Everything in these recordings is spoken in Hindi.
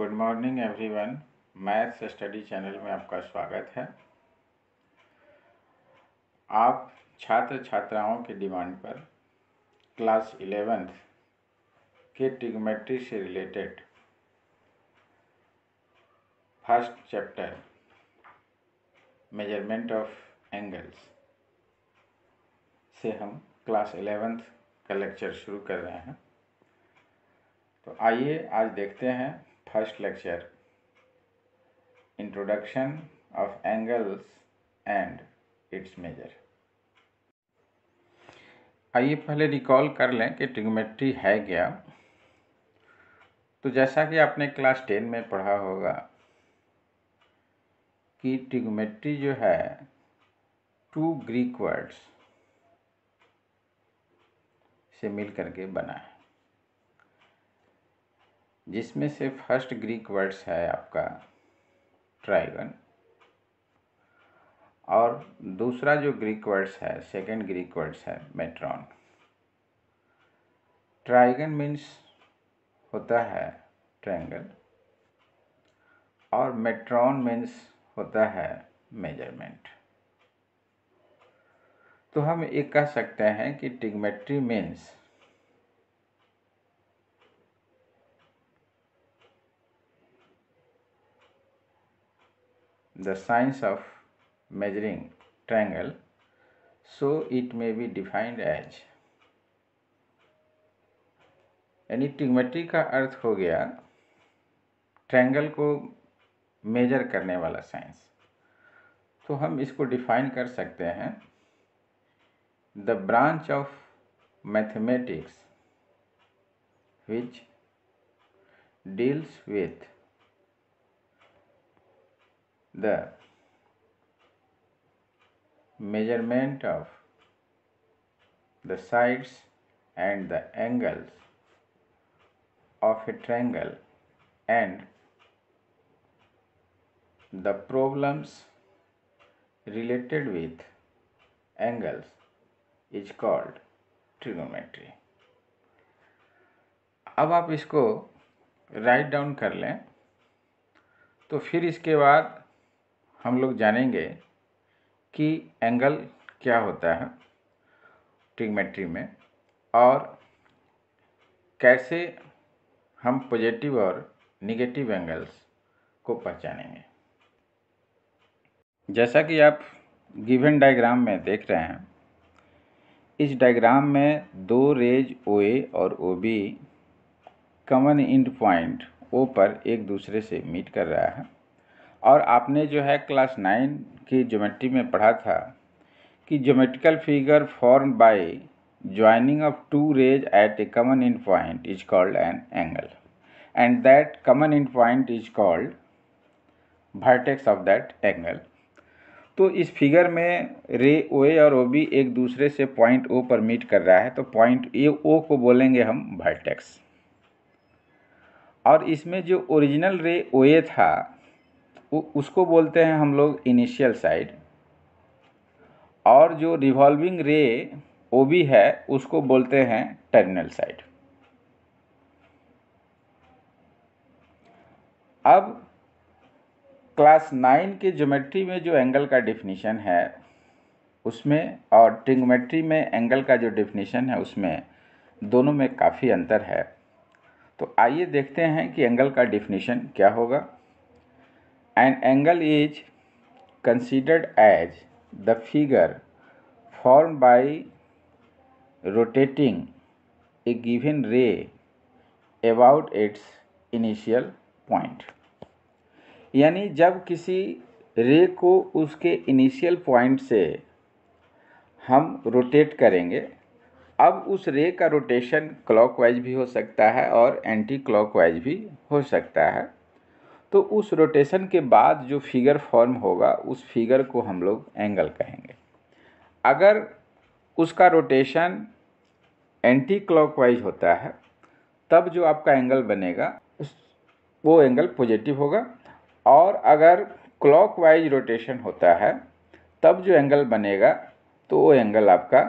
Good morning everyone maths study channel में आपका स्वागत है आप छात्र छात्राओं के डिमांड पर क्लास इलेवेंथ के टिगमेट्री से related first chapter measurement of angles से हम क्लास इलेवेंथ का लेक्चर शुरू कर रहे हैं तो आइए आज देखते हैं first lecture introduction of angles and its measure आइए पहले रिकॉल कर लें कि ट्रिग्नोमेट्री है क्या तो जैसा कि आपने क्लास टेन में पढ़ा होगा कि ट्रिग्नोमेट्री जो है टू ग्रीक वर्ड्स से मिल करके बना है जिसमें से फर्स्ट ग्रीक वर्ड्स है आपका ट्राइगन और दूसरा जो ग्रीक वर्ड्स है सेकंड ग्रीक वर्ड्स है मेट्रॉन ट्राइगन मीन्स होता है ट्रैंगल और मेट्रॉन मीन्स होता है मेजरमेंट तो हम ये कह सकते हैं कि trigonometry means the science of measuring triangle so it may be defined as यानी ट्रिग्मेट्री का अर्थ हो गया ट्रैंगल को मेजर करने वाला साइंस तो हम इसको डिफाइन कर सकते हैं the branch of mathematics which deals with the measurement of the sides and the angles of a triangle and the problems related with angles is called trigonometry अब आप इसको राइट डाउन कर लें तो फिर इसके बाद हम लोग जानेंगे कि एंगल क्या होता है ट्रिगमेट्री में और कैसे हम पॉजिटिव और निगेटिव एंगल्स को पहचानेंगे जैसा कि आप गिवन डायग्राम में देख रहे हैं इस डायग्राम में दो रेज ओ ए और O B common end point O पर एक दूसरे से मीट कर रहा है और आपने जो है क्लास नाइन की ज्योमेट्री में पढ़ा था कि geometrical figure form by joining of two rays at a common end point is called an angle and that common end point is called vertex of that angle तो इस फिगर में रे ओ ए और ओ बी एक दूसरे से पॉइंट ओ पर मीट कर रहा है तो पॉइंट ए ओ को बोलेंगे हम वर्टेक्स और इसमें जो ओरिजिनल रे ओ ए था उसको बोलते हैं हम लोग इनिशियल साइड और जो रिवॉल्विंग रे ओ बी है उसको बोलते हैं टर्मिनल साइड अब क्लास नाइन के ज्योमेट्री में जो एंगल का डिफिनीशन है उसमें और ट्रिग्नोमेट्री में एंगल का जो डिफिनीशन है उसमें दोनों में काफ़ी अंतर है तो आइए देखते हैं कि एंगल का डिफिनीशन क्या होगा An angle is considered as the figure formed by rotating a given ray about its initial point यानी जब किसी रे को उसके इनिशियल पॉइंट से हम रोटेट करेंगे अब उस रे का रोटेशन क्लॉकवाइज भी हो सकता है और एंटी क्लॉकवाइज भी हो सकता है तो उस रोटेशन के बाद जो फिगर फॉर्म होगा उस फिगर को हम लोग एंगल कहेंगे अगर उसका रोटेशन एंटी क्लॉकवाइज होता है तब जो आपका एंगल बनेगा वो एंगल पॉजिटिव होगा और अगर क्लॉकवाइज रोटेशन होता है तब जो एंगल बनेगा तो वो एंगल आपका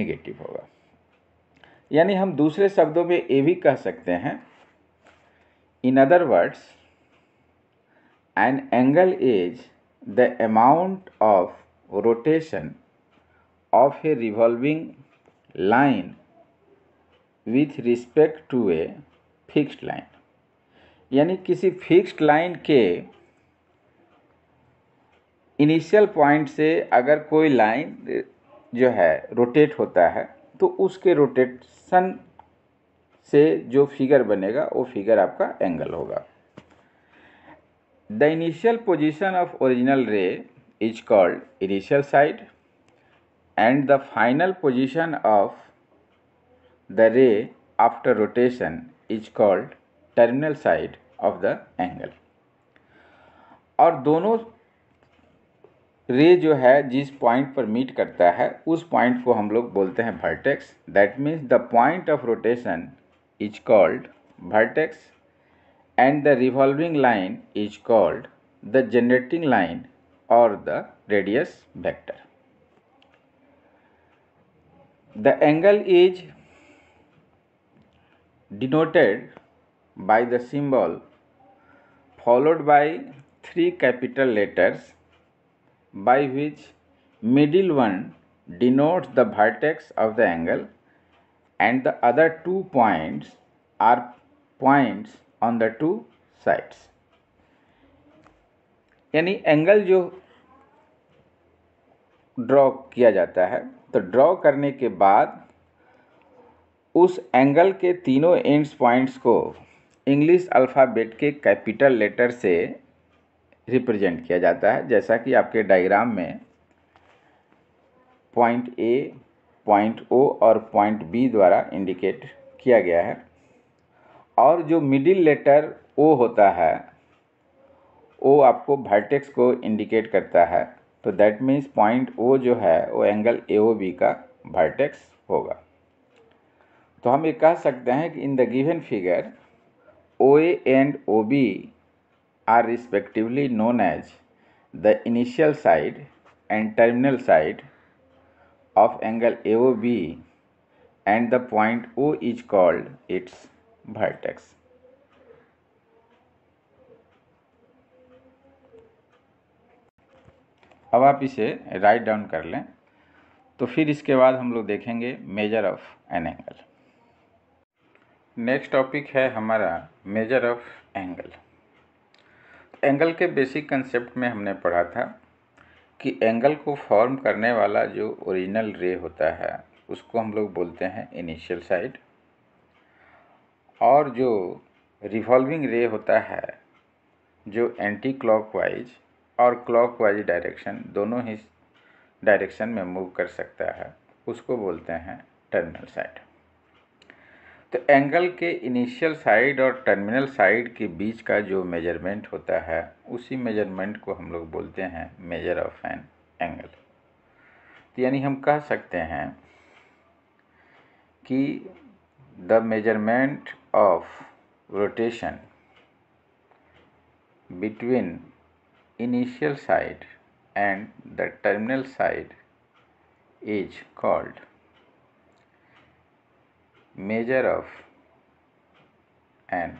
निगेटिव होगा यानी हम दूसरे शब्दों में ये भी कह सकते हैं in other words An angle is the amount of rotation of a revolving line with respect to a fixed line यानी किसी फिक्स्ड लाइन के इनिशियल पॉइंट से अगर कोई लाइन जो है रोटेट होता है तो उसके रोटेशन से जो फिगर बनेगा वो फिगर आपका एंगल होगा The initial position of original ray is called initial side and the final position of the ray after rotation is called terminal side of the angle और दोनों रे जो है जिस पॉइंट पर मीट करता है उस पॉइंट को हम लोग बोलते हैं vertex that means the point of rotation is called vertex and the revolving line is called the generating line or the radius vector. The angle is denoted by the symbol followed by three capital letters by which middle one denotes the vertex of the angle and the other two points are points on the two sides यानी एंगल जो ड्रॉ किया जाता है तो ड्रॉ करने के बाद उस एंगल के तीनों एंड्स पॉइंट्स को इंग्लिश अल्फ़ाबेट के कैपिटल लेटर से रिप्रेजेंट किया जाता है जैसा कि आपके डायग्राम में पॉइंट ए पॉइंट ओ और पॉइंट बी द्वारा इंडिकेट किया गया है और जो मिडिल लेटर ओ होता है ओ आपको वर्टेक्स को इंडिकेट करता है तो दैट मीन्स पॉइंट ओ जो है वो एंगल ए ओ बी का वर्टेक्स होगा तो हम ये कह सकते हैं कि in the given figure O A and O B are respectively known as the initial side and terminal side of angle A O B and the point O is called its vertex अब आप इसे राइट डाउन कर लें तो फिर इसके बाद हम लोग देखेंगे measure of an angle next topic है हमारा मेजर ऑफ एंगल एंगल के बेसिक कंसेप्ट में हमने पढ़ा था कि एंगल को फॉर्म करने वाला जो ओरिजिनल रे होता है उसको हम लोग बोलते हैं इनिशियल साइड और जो रिवॉल्विंग रे होता है जो एंटी क्लॉकवाइज और क्लॉकवाइज डायरेक्शन दोनों ही डायरेक्शन में मूव कर सकता है उसको बोलते हैं टर्मिनल साइड तो एंगल के इनिशियल साइड और टर्मिनल साइड के बीच का जो मेजरमेंट होता है उसी मेजरमेंट को हम लोग बोलते हैं मेजर ऑफ एन एंगल तो यानी हम कह सकते हैं कि the measurement of rotation between initial side and the terminal side is called measure of an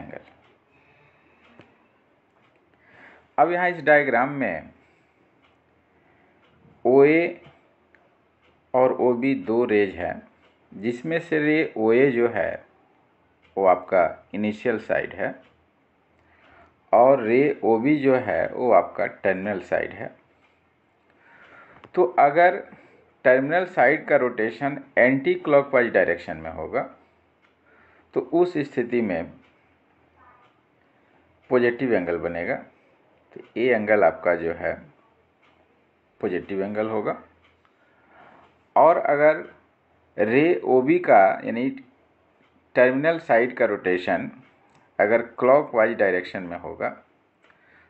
angle अब यहाँ इस डायग्राम में ओ और ओ दो रेज हैं जिसमें से रे ओ जो है वो आपका इनिशियल साइड है और रे ओ बी जो है वो आपका टर्मिनल साइड है तो अगर टर्मिनल साइड का रोटेशन एंटी क्लॉकवाइज डायरेक्शन में होगा तो उस स्थिति में पॉजिटिव एंगल बनेगा तो ए एंगल आपका जो है पॉजिटिव एंगल होगा और अगर रे ओ बी का यानी टर्मिनल साइड का रोटेशन अगर क्लॉकवाइज डायरेक्शन में होगा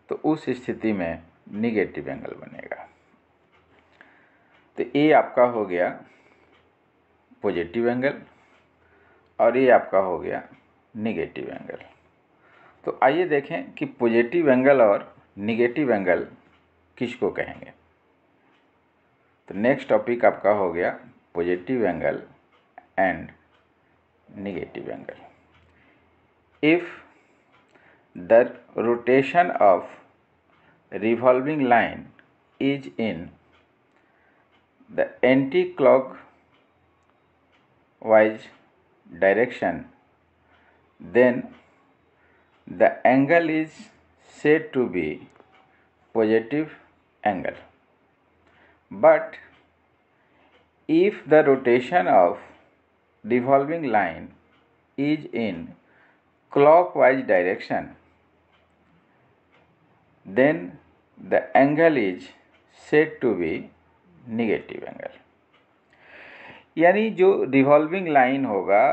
तो उस स्थिति में निगेटिव एंगल बनेगा तो ये आपका हो गया पॉजिटिव एंगल और ये आपका हो गया निगेटिव एंगल तो आइए देखें कि पॉजिटिव एंगल और निगेटिव एंगल किसको कहेंगे तो नेक्स्ट टॉपिक आपका हो गया positive angle and negative angle. If the rotation of revolving line is in the anti-clockwise direction then the angle is said to be positive angle but if the rotation of revolving line is in clockwise direction then the angle is said to be negative angle यानी जो रिवॉल्विंग लाइन होगा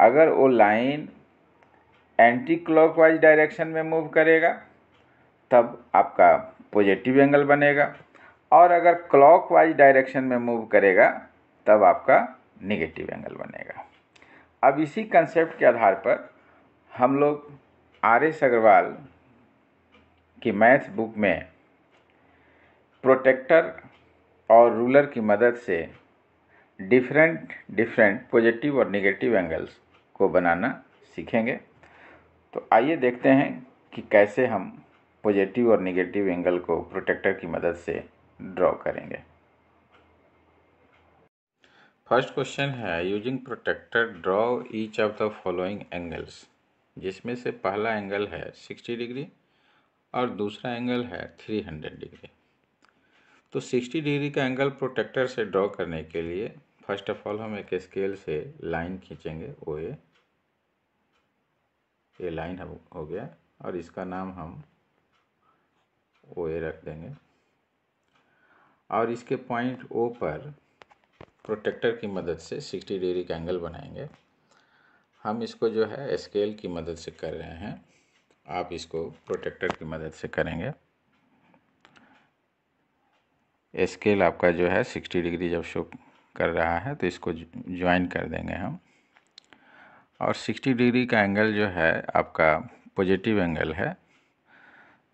अगर वो लाइन एंटी क्लॉकवाइज डायरेक्शन में मूव करेगा तब आपका पॉजिटिव एंगल बनेगा और अगर क्लॉकवाइज डायरेक्शन में मूव करेगा तब आपका नेगेटिव एंगल बनेगा अब इसी कंसेप्ट के आधार पर हम लोग आर एस अग्रवाल की मैथ बुक में प्रोटेक्टर और रूलर की मदद से डिफरेंट डिफरेंट पॉजिटिव और नेगेटिव एंगल्स को बनाना सीखेंगे तो आइए देखते हैं कि कैसे हम पॉजिटिव और नेगेटिव एंगल को प्रोटेक्टर की मदद से ड्रॉ करेंगे फर्स्ट क्वेश्चन है using protractor draw each of the following angles जिसमें से पहला एंगल है 60 डिग्री और दूसरा एंगल है 300 डिग्री तो 60 डिग्री का एंगल प्रोटेक्टर से ड्रॉ करने के लिए फर्स्ट ऑफ ऑल हम एक स्केल से लाइन खींचेंगे ओ ए ये लाइन हो गया और इसका नाम हम ओ ए रख देंगे और इसके पॉइंट ओ पर प्रोटेक्टर की मदद से 60 डिग्री का एंगल बनाएंगे हम इसको जो है स्केल की मदद से कर रहे हैं आप इसको प्रोटेक्टर की मदद से करेंगे स्केल आपका जो है 60 डिग्री जब शो कर रहा है तो इसको ज्वाइन कर देंगे हम और 60 डिग्री का एंगल जो है आपका पॉजिटिव एंगल है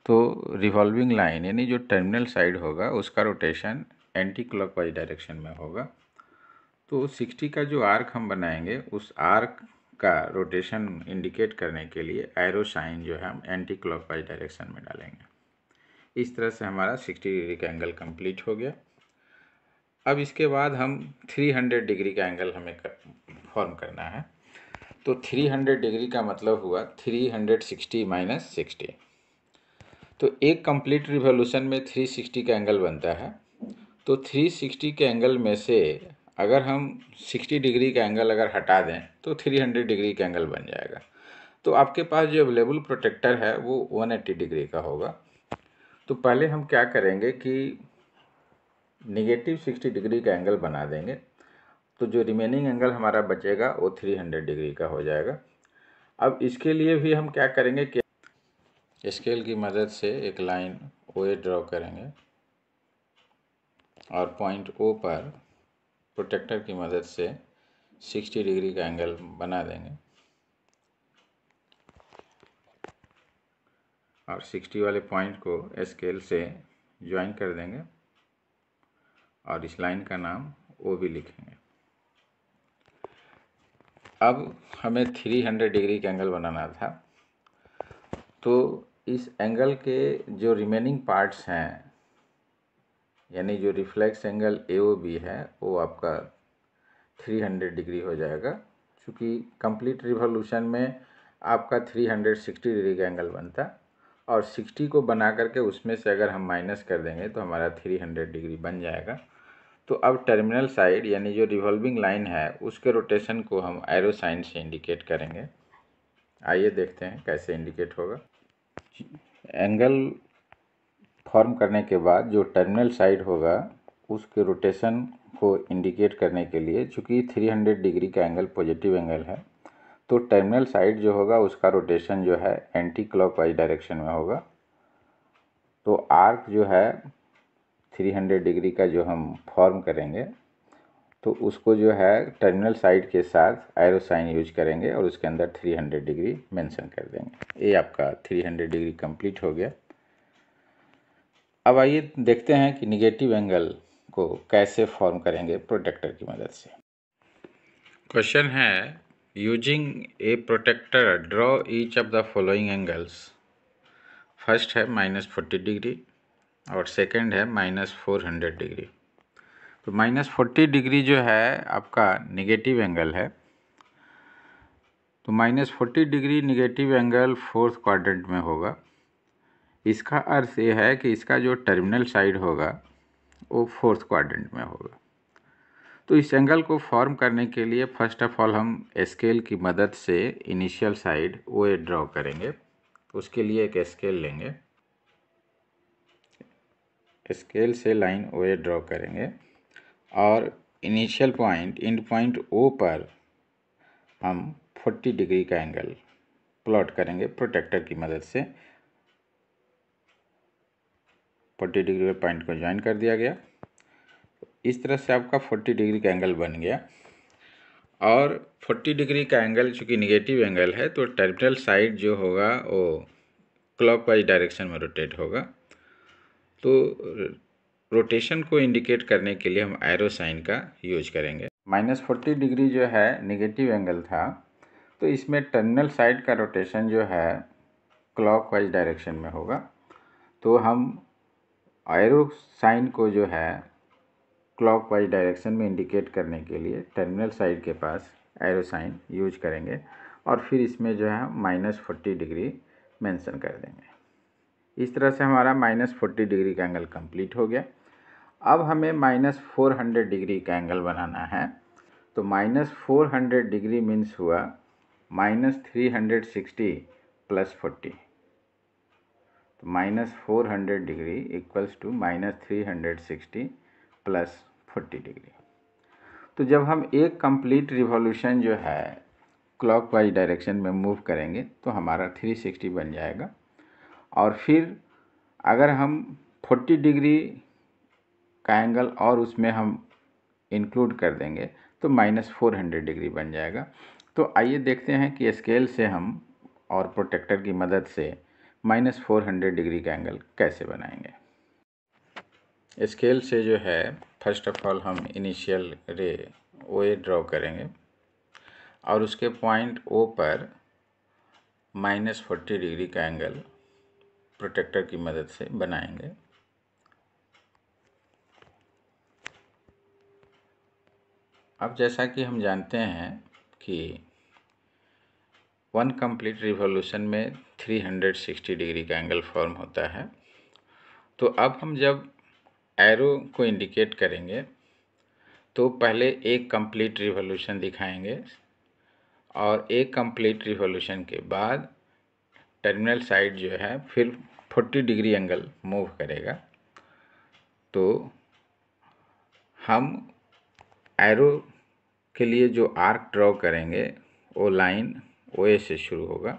तो रिवॉल्विंग लाइन यानी जो टर्मिनल साइड होगा उसका रोटेशन एंटी क्लॉकवाइज डायरेक्शन में होगा तो 60 का जो आर्क हम बनाएंगे उस आर्क का रोटेशन इंडिकेट करने के लिए एरो साइन जो है हम एंटी क्लॉकवाइज डायरेक्शन में डालेंगे इस तरह से हमारा 60 डिग्री का एंगल कंप्लीट हो गया अब इसके बाद हम 300 डिग्री का एंगल हमें कर, फॉर्म करना है तो 300 डिग्री का मतलब हुआ 360 माइनस सिक्सटी तो एक कंप्लीट रिवोल्यूशन में 360 का एंगल बनता है तो 360 के एंगल में से अगर हम 60 डिग्री का एंगल अगर हटा दें तो 300 डिग्री का एंगल बन जाएगा तो आपके पास जो अवेलेबल प्रोटेक्टर है वो 180 डिग्री का होगा तो पहले हम क्या करेंगे कि निगेटिव सिक्सटी डिग्री का एंगल बना देंगे तो जो रिमेनिंग एंगल हमारा बचेगा वो थ्री हंड्रेड डिग्री का हो जाएगा अब इसके लिए भी हम क्या करेंगे कि स्केल की मदद से एक लाइन ओ ए ड्रॉ करेंगे और पॉइंट ओ पर प्रोटेक्टर की मदद से 60 डिग्री का एंगल बना देंगे और 60 वाले पॉइंट को स्केल से ज्वाइन कर देंगे और इस लाइन का नाम ओ भी लिखेंगे अब हमें 300 डिग्री का एंगल बनाना था तो इस एंगल के जो रिमेनिंग पार्ट्स हैं यानी जो reflex angle A O B है वो आपका 300 डिग्री हो जाएगा क्योंकि कंप्लीट रिवोल्यूशन में आपका 360 डिग्री का एंगल बनता और 60 को बना करके उसमें से अगर हम माइनस कर देंगे तो हमारा 300 डिग्री बन जाएगा तो अब टर्मिनल साइड यानी जो रिवॉल्विंग लाइन है उसके रोटेशन को हम एरो साइन से इंडिकेट करेंगे आइए देखते हैं कैसे इंडिकेट होगा एंगल फॉर्म करने के बाद जो टर्मिनल साइड होगा उसके रोटेशन को इंडिकेट करने के लिए चूँकि 300 डिग्री का एंगल पॉजिटिव एंगल है तो टर्मिनल साइड जो होगा उसका रोटेशन जो है एंटी वाइज डायरेक्शन में होगा तो आर्क जो है 300 डिग्री का जो हम फॉर्म करेंगे तो उसको जो है टर्मिनल साइड के साथ एरो साइन यूज करेंगे और उसके अंदर 300 डिग्री मेंशन कर देंगे ये आपका 300 डिग्री कंप्लीट हो गया अब आइए देखते हैं कि निगेटिव एंगल को कैसे फॉर्म करेंगे प्रोटेक्टर की मदद से क्वेश्चन है using a protractor draw each of the following angles first है माइनस फोर्टी डिग्री और सेकंड है माइनस फोर हंड्रेड डिग्री तो माइनस फोर्टी डिग्री जो है आपका निगेटिव एंगल है तो minus forty degree negative angle fourth quadrant में होगा इसका अर्थ ये है कि इसका जो टर्मिनल साइड होगा वो फोर्थ क्वाड्रेंट में होगा तो इस एंगल को फॉर्म करने के लिए फर्स्ट ऑफ ऑल हम स्केल की मदद से इनिशियल साइड वो ड्रॉ करेंगे तो उसके लिए एक स्केल लेंगे स्केल से लाइन ओ ए ड्रॉ करेंगे और initial point end point O पर हम 40 डिग्री का एंगल प्लॉट करेंगे प्रोटेक्टर की मदद से फोर्टी डिग्री पर पॉइंट को ज्वाइन कर दिया गया इस तरह से आपका फोर्टी डिग्री का एंगल बन गया और फोर्टी डिग्री का एंगल चूँकि निगेटिव एंगल है तो टर्मिनल साइड जो होगा वो क्लॉक डायरेक्शन में रोटेट होगा तो रोटेशन को इंडिकेट करने के लिए हम एरो साइन का यूज करेंगे माइनस फोर्टी डिग्री जो है निगेटिव एंगल था तो इसमें टर्मिनल साइड का रोटेशन जो है क्लॉकवाइज डायरेक्शन में होगा तो हम एरो साइन को जो है क्लॉक वाइज डायरेक्शन में इंडिकेट करने के लिए टर्मिनल साइड के पास एरो साइन यूज करेंगे और फिर इसमें जो है माइनस फोर्टी डिग्री मेंशन कर देंगे इस तरह से हमारा माइनस फोर्टी डिग्री का एंगल कंप्लीट हो गया अब हमें माइनस फोर हंड्रेड डिग्री का एंगल बनाना है तो minus four hundred degree means हुआ minus three hundred sixty plus forty तो minus four hundred degree equals to minus three hundred sixty plus forty degree तो जब हम एक कंप्लीट रिवॉल्यूशन जो है क्लॉक वाइज डायरेक्शन में मूव करेंगे तो हमारा थ्री सिक्सटी बन जाएगा और फिर अगर हम फोर्टी डिग्री का एंगल और उसमें हम इंक्लूड कर देंगे तो माइनस फोर हंड्रेड डिग्री बन जाएगा तो आइए देखते हैं कि स्केल से हम और प्रोटेक्टर की मदद से माइनस फोर हंड्रेड डिग्री का एंगल कैसे बनाएंगे स्केल से जो है फर्स्ट ऑफ ऑल हम इनिशियल रे ओ ए ड्रॉ करेंगे और उसके पॉइंट ओ पर माइनस फोर्टी डिग्री का एंगल प्रोटेक्टर की मदद से बनाएंगे अब जैसा कि हम जानते हैं कि वन कंप्लीट रिवॉल्यूशन में 360 डिग्री का एंगल फॉर्म होता है तो अब हम जब एरो को इंडिकेट करेंगे तो पहले एक कंप्लीट रिवॉल्यूशन दिखाएंगे और एक कंप्लीट रिवॉल्यूशन के बाद टर्मिनल साइड जो है फिर 40 डिग्री एंगल मूव करेगा तो हम एरो के लिए जो आर्क ड्रॉ करेंगे वो लाइन ओ से शुरू होगा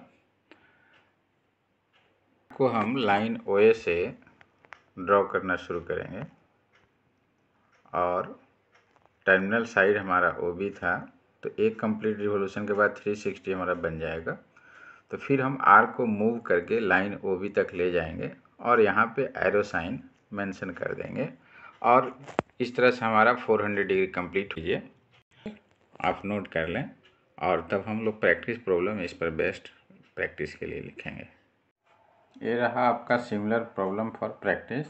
को हम लाइन ओ ए से ड्रॉ करना शुरू करेंगे और टर्मिनल साइड हमारा ओ बी था तो एक कंप्लीट रिवोल्यूशन के बाद 360 हमारा बन जाएगा तो फिर हम आर को मूव करके लाइन ओ बी तक ले जाएंगे और यहाँ पे एरो साइन मेंशन कर देंगे और इस तरह से हमारा 400 डिग्री कंप्लीट कीजिए आप नोट कर लें और तब हम लोग प्रैक्टिस प्रॉब्लम इस पर बेस्ट प्रैक्टिस के लिए लिखेंगे ये रहा आपका सिमिलर प्रॉब्लम फॉर प्रैक्टिस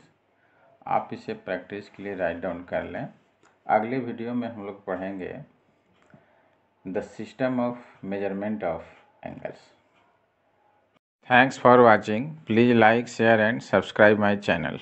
आप इसे प्रैक्टिस के लिए राइट डाउन कर लें अगले वीडियो में हम लोग पढ़ेंगे the system of measurement of angles thanks for watching please like share and subscribe my channel